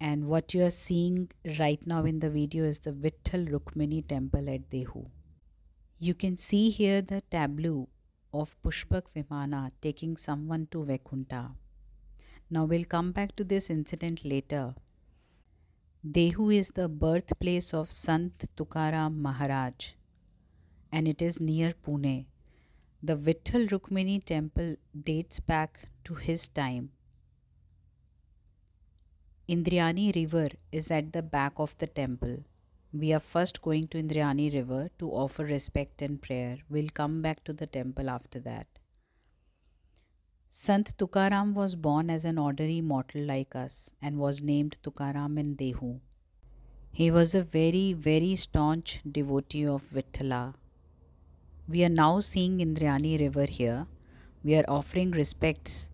and what you are seeing right now in the video is the Vitthal Rukmini temple at Dehu. You can see here the tableau of Pushpak Vimana taking someone to Vaikuntha. Now we'll come back to this incident later. Dehu is the birthplace of Sant Tukaram Maharaj and it is near Pune. The Vitthal Rukmini temple dates back to his time Indriani River is at the back of the temple. We are first going to Indriani River to offer respect and prayer. We'll come back to the temple after that. Sant Tukaram was born as an ordinary mortal like us and was named Tukaram in Dehu. He was a very, very staunch devotee of Vitthala. We are now seeing Indriani River here. We are offering respects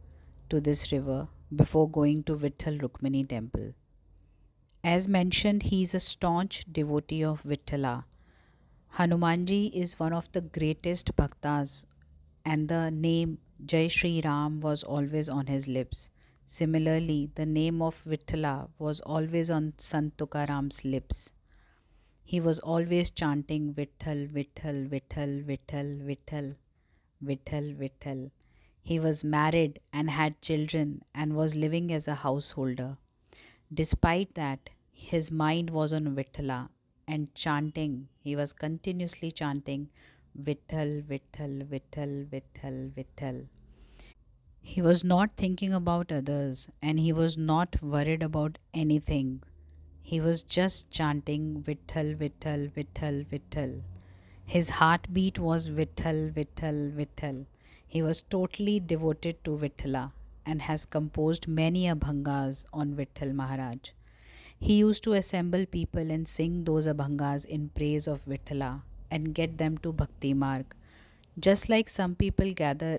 to this river before going to Vithal Rukmini temple. As mentioned, he is a staunch devotee of Vithala. Hanumanji is one of the greatest bhaktas, and the name Jai Shri Ram was always on his lips. Similarly, the name of Vithala was always on Sant lips. He was always chanting Vithal, Vithal, Vithal, Vithal, Vithal, Vithal, Vithal. He was married and had children and was living as a householder. Despite that, his mind was on Vithala and chanting. He was continuously chanting Vithal, Vithal, Vithal, Vithal, Vithal. He was not thinking about others and he was not worried about anything. He was just chanting Vithal, Vithal, Vithal, Vithal. His heartbeat was Vithal, Vithal, Vithal. He was totally devoted to Vithala and has composed many abhangas on Vithal Maharaj. He used to assemble people and sing those abhangas in praise of Vithala and get them to bhakti marg. Just like some people gather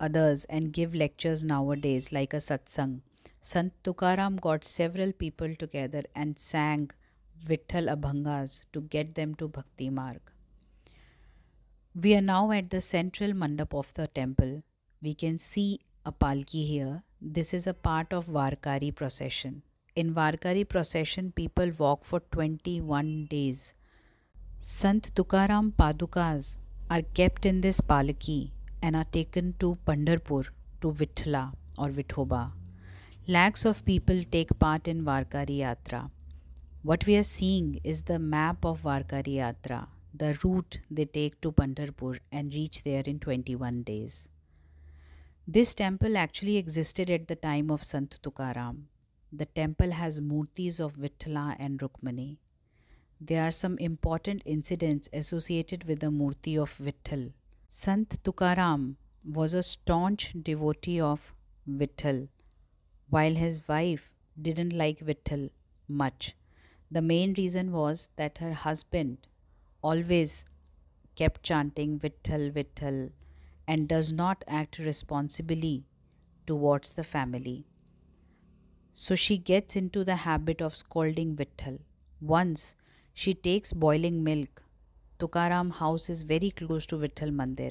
others and give lectures nowadays, like a satsang, Sant Tukaram got several people together and sang Vithal abhangas to get them to bhakti marg. We are now at the central mandap of the temple. We can see a palki here. This is a part of Varkari procession. In Varkari procession, people walk for 21 days. Sant Tukaram Padukas are kept in this palki and are taken to Pandarpur, to Vithala or Vithoba. Lakhs of people take part in Varkari Yatra. What we are seeing is the map of Varkari Yatra the route they take to Pandharpur and reach there in 21 days. This temple actually existed at the time of Sant Tukaram. The temple has murtis of Vithala and Rukmani. There are some important incidents associated with the murti of Vitthal. Sant Tukaram was a staunch devotee of Vitthal, while his wife didn't like Vitthal much. The main reason was that her husband always kept chanting Vitthal Vitthal and does not act responsibly towards the family. So she gets into the habit of scolding Vitthal. Once she takes boiling milk. Tukaram house is very close to Vitthal Mandir.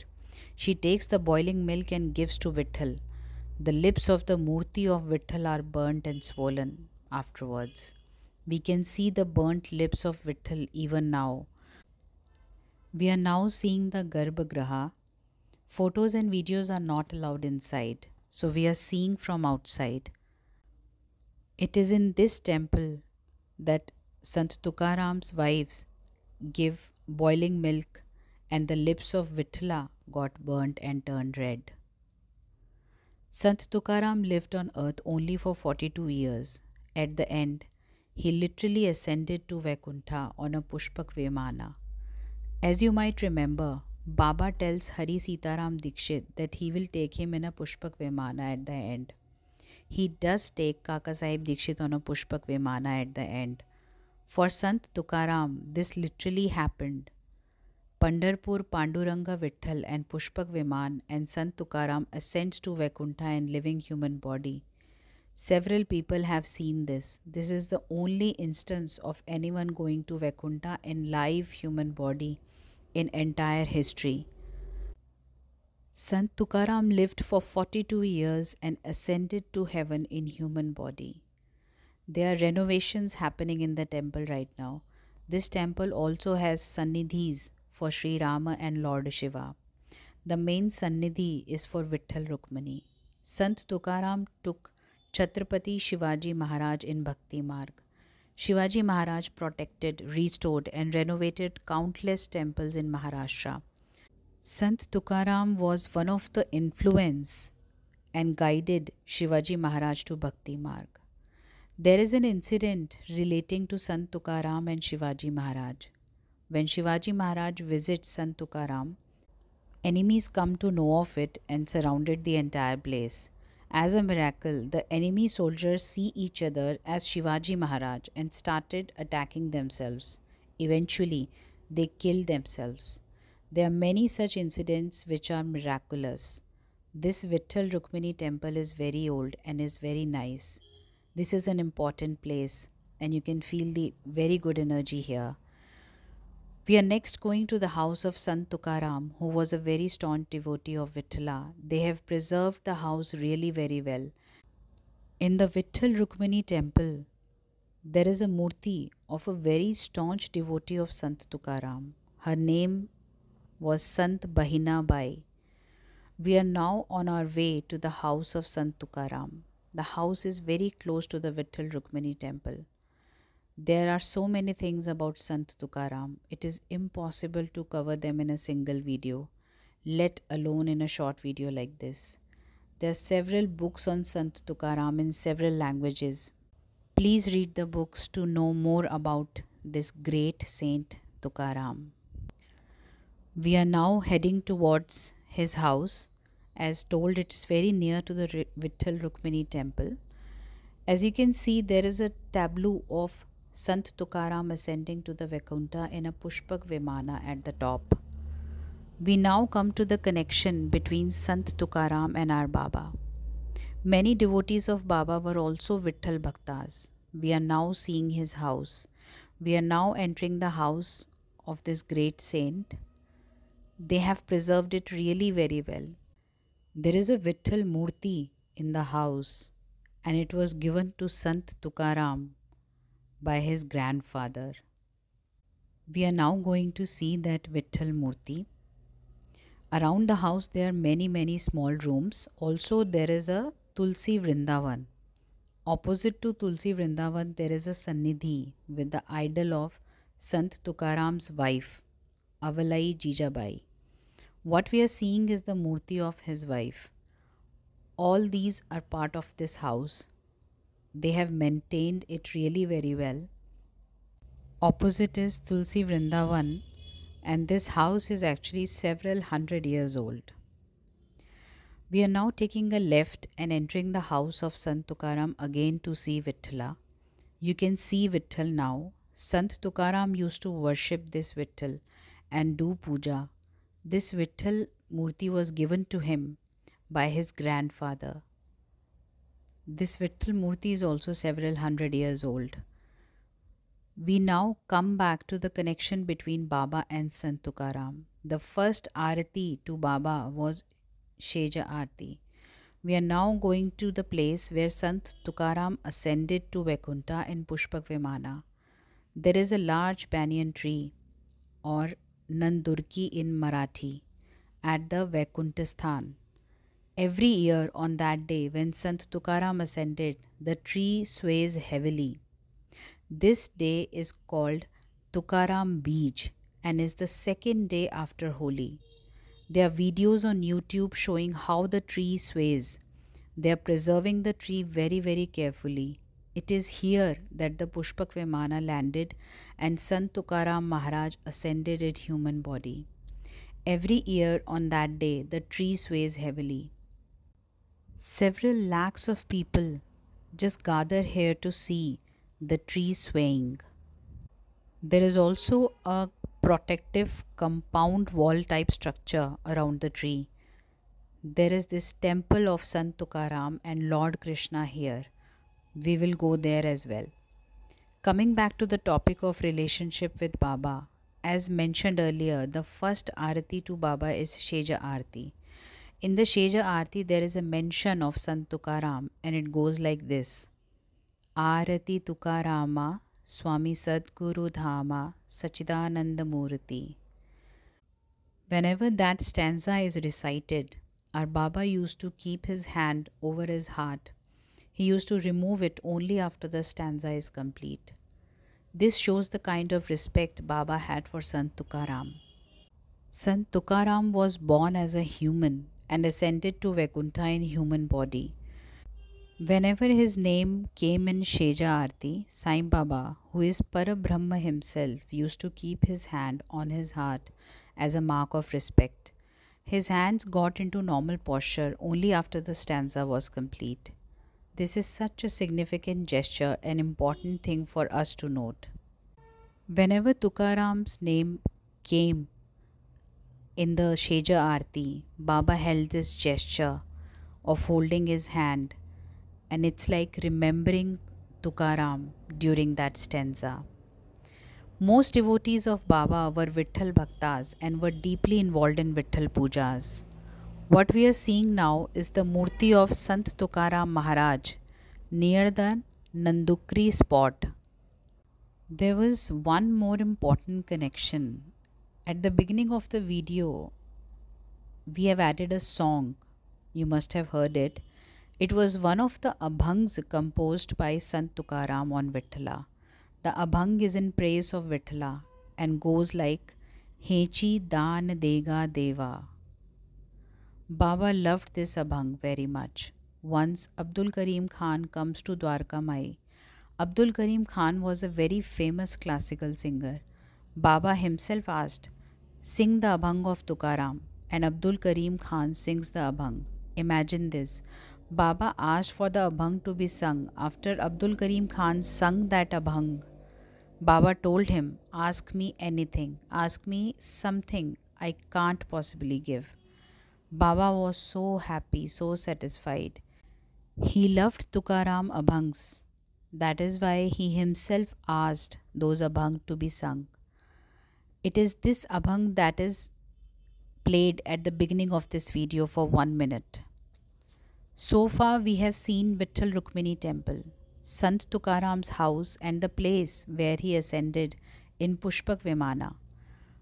She takes the boiling milk and gives to Vitthal. The lips of the Murti of Vitthal are burnt and swollen afterwards. We can see the burnt lips of Vitthal even now we are now seeing the Garbhagriha. Photos and videos are not allowed inside, so we are seeing from outside. It is in this temple that Sant Tukaram's wives give boiling milk and the lips of Vitla got burnt and turned red. Sant Tukaram lived on earth only for 42 years. At the end, he literally ascended to Vaikuntha on a Pushpak Vimana. As you might remember, Baba tells Hari Sitaram Dikshit that he will take him in a Pushpak Vimana at the end. He does take Kaka Sahib Dikshit on a Pushpak Vimana at the end. For Sant Tukaram, this literally happened. Pandarpur Panduranga Vithal and Pushpak Viman and Sant Tukaram ascends to Vaikuntha in living human body. Several people have seen this. This is the only instance of anyone going to Vaikuntha in live human body in entire history. Sant Tukaram lived for 42 years and ascended to heaven in human body. There are renovations happening in the temple right now. This temple also has sannidhis for Sri Rama and Lord Shiva. The main sannidhi is for Vitthal Rukmani. Sant Tukaram took Chhatrapati Shivaji Maharaj in Bhakti Marg. Shivaji Maharaj protected, restored, and renovated countless temples in Maharashtra. Sant Tukaram was one of the influence and guided Shivaji Maharaj to Bhakti Marg. There is an incident relating to Sant Tukaram and Shivaji Maharaj. When Shivaji Maharaj visits Sant Tukaram, enemies come to know of it and surrounded the entire place. As a miracle, the enemy soldiers see each other as Shivaji Maharaj and started attacking themselves. Eventually, they kill themselves. There are many such incidents which are miraculous. This Vittal Rukmini temple is very old and is very nice. This is an important place and you can feel the very good energy here. We are next going to the house of Sant Tukaram, who was a very staunch devotee of Vitala. They have preserved the house really very well. In the Vitthal Rukmini temple, there is a murti of a very staunch devotee of Sant Tukaram. Her name was Sant Bahina Bai. We are now on our way to the house of Sant Tukaram. The house is very close to the Vitthal Rukmini temple. There are so many things about Sant Tukaram, it is impossible to cover them in a single video, let alone in a short video like this. There are several books on Sant Tukaram in several languages. Please read the books to know more about this great saint Tukaram. We are now heading towards his house. As told, it is very near to the Vittal Rukmini temple. As you can see, there is a tableau of Sant Tukaram ascending to the Vaikuntha in a Pushpak Vimana at the top. We now come to the connection between Sant Tukaram and our Baba. Many devotees of Baba were also Vitthal Bhaktas. We are now seeing his house. We are now entering the house of this great saint. They have preserved it really very well. There is a Vitthal Murti in the house and it was given to Sant Tukaram by his grandfather. We are now going to see that Vitthal Murthy. Around the house there are many many small rooms. Also there is a Tulsi Vrindavan. Opposite to Tulsi Vrindavan there is a Sannidhi with the idol of Sant Tukaram's wife, Avalai Jijabai. What we are seeing is the murti of his wife. All these are part of this house they have maintained it really very well. Opposite is Tulsi Vrindavan, and this house is actually several hundred years old. We are now taking a left and entering the house of Sant Tukaram again to see Vitla. You can see Vitthal now. Sant Tukaram used to worship this Vitthal and do puja. This Vitthal murti was given to him by his grandfather, this Vittal Murthy is also several hundred years old. We now come back to the connection between Baba and Sant Tukaram. The first arati to Baba was Sheja Arati. We are now going to the place where Sant Tukaram ascended to Vaikuntha in Pushpak Vimana. There is a large banyan tree or Nandurki in Marathi at the Vaikuntha Sthan. Every year on that day when Sant Tukaram ascended, the tree sways heavily. This day is called Tukaram Beach and is the second day after Holi. There are videos on YouTube showing how the tree sways. They are preserving the tree very, very carefully. It is here that the Pushpak Vimana landed and Sant Tukaram Maharaj ascended in human body. Every year on that day, the tree sways heavily. Several lakhs of people just gather here to see the tree swaying. There is also a protective compound wall type structure around the tree. There is this temple of Sant Tukaram and Lord Krishna here. We will go there as well. Coming back to the topic of relationship with Baba, as mentioned earlier, the first arati to Baba is Sheja Arati. In the Sheja Aarti, there is a mention of Sant Tukaram and it goes like this Aarati Tukarama Swami Sadguru Dhama Sachidananda Murti. Whenever that stanza is recited, our Baba used to keep his hand over his heart. He used to remove it only after the stanza is complete. This shows the kind of respect Baba had for Sant Tukaram. Sant Tukaram was born as a human and ascended to Vaikuntha in human body. Whenever his name came in Sheja Arti, Sain Baba, who is Parabrahma himself, used to keep his hand on his heart as a mark of respect. His hands got into normal posture only after the stanza was complete. This is such a significant gesture an important thing for us to note. Whenever Tukaram's name came in the Sheja Arti, Baba held this gesture of holding his hand, and it's like remembering Tukaram during that stanza. Most devotees of Baba were Vitthal Bhaktas and were deeply involved in Vitthal Pujas. What we are seeing now is the Murti of Sant Tukaram Maharaj near the Nandukri spot. There was one more important connection at the beginning of the video we have added a song you must have heard it it was one of the abhangs composed by sant tukaram on vithala the abhang is in praise of vithala and goes like hechi dan dega deva baba loved this abhang very much once abdul karim khan comes to dwarka mai abdul karim khan was a very famous classical singer baba himself asked Sing the Abhang of Tukaram, and Abdul Karim Khan sings the Abhang. Imagine this. Baba asked for the Abhang to be sung after Abdul Karim Khan sung that Abhang. Baba told him, Ask me anything, ask me something I can't possibly give. Baba was so happy, so satisfied. He loved Tukaram Abhangs. That is why he himself asked those Abhang to be sung. It is this abhang that is played at the beginning of this video for one minute. So far we have seen Vittal Rukmini temple, Sant Tukaram's house and the place where he ascended in Pushpak Vimana,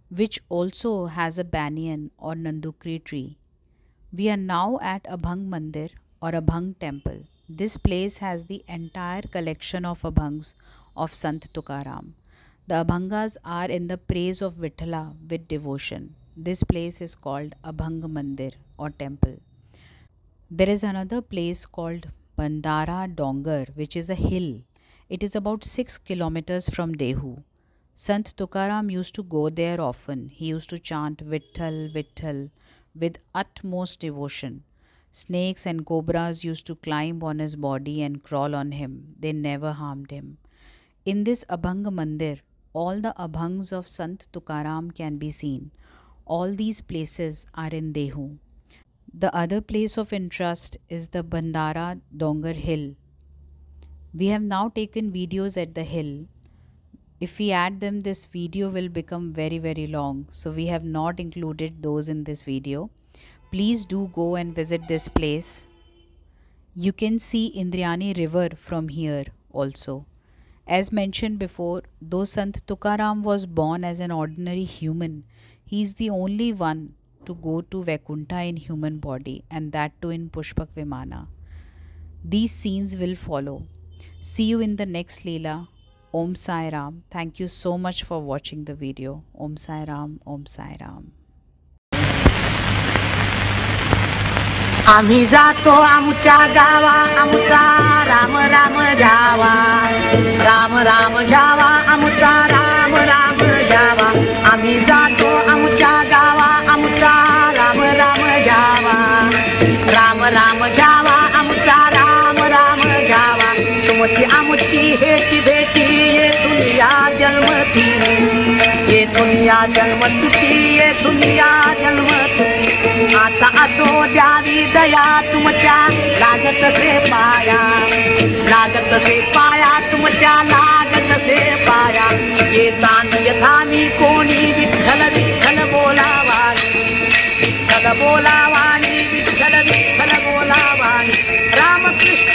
which also has a banyan or Nandukri tree. We are now at Abhang Mandir or Abhang temple. This place has the entire collection of Abhangs of Sant Tukaram. The Abhangas are in the praise of Vithala with devotion. This place is called Abhang Mandir or temple. There is another place called Bandara Dongar, which is a hill. It is about 6 kilometers from Dehu. Sant Tukaram used to go there often. He used to chant Vitthal, Vitthal with utmost devotion. Snakes and cobras used to climb on his body and crawl on him. They never harmed him. In this Abhang Mandir, all the abhangs of Sant Tukaram can be seen. All these places are in Dehu. The other place of interest is the Bandara Dongar Hill. We have now taken videos at the hill. If we add them, this video will become very, very long. So we have not included those in this video. Please do go and visit this place. You can see Indriani River from here also. As mentioned before, though Sant Tukaram was born as an ordinary human, he is the only one to go to Vaikuntha in human body and that too in Pushpak Vimana. These scenes will follow. See you in the next Leela. Om Sai Ram. Thank you so much for watching the video. Om Sai Ram. Om Sai Ram. आम्ही जातो आमच्या गावा आमचा राम राम जावा राम राम जावा आमचा राम राम जावा आम्ही जातो आमच्या गावा आमचा राम राम जावा राम राम जावा दुनिया जन्मतुची ये दुनिया जन्मतुची आता असो द्यावी दया तुमच्या लागत से पाया लागत से पाया तुमच्या लागत से पाया ये तान यथानी कोणी विठ्ठल विठ्ठल बोलावानी विठ्ठल बोलावानी विठ्ठल विठ्ठल बोलावानी रामकृष्ण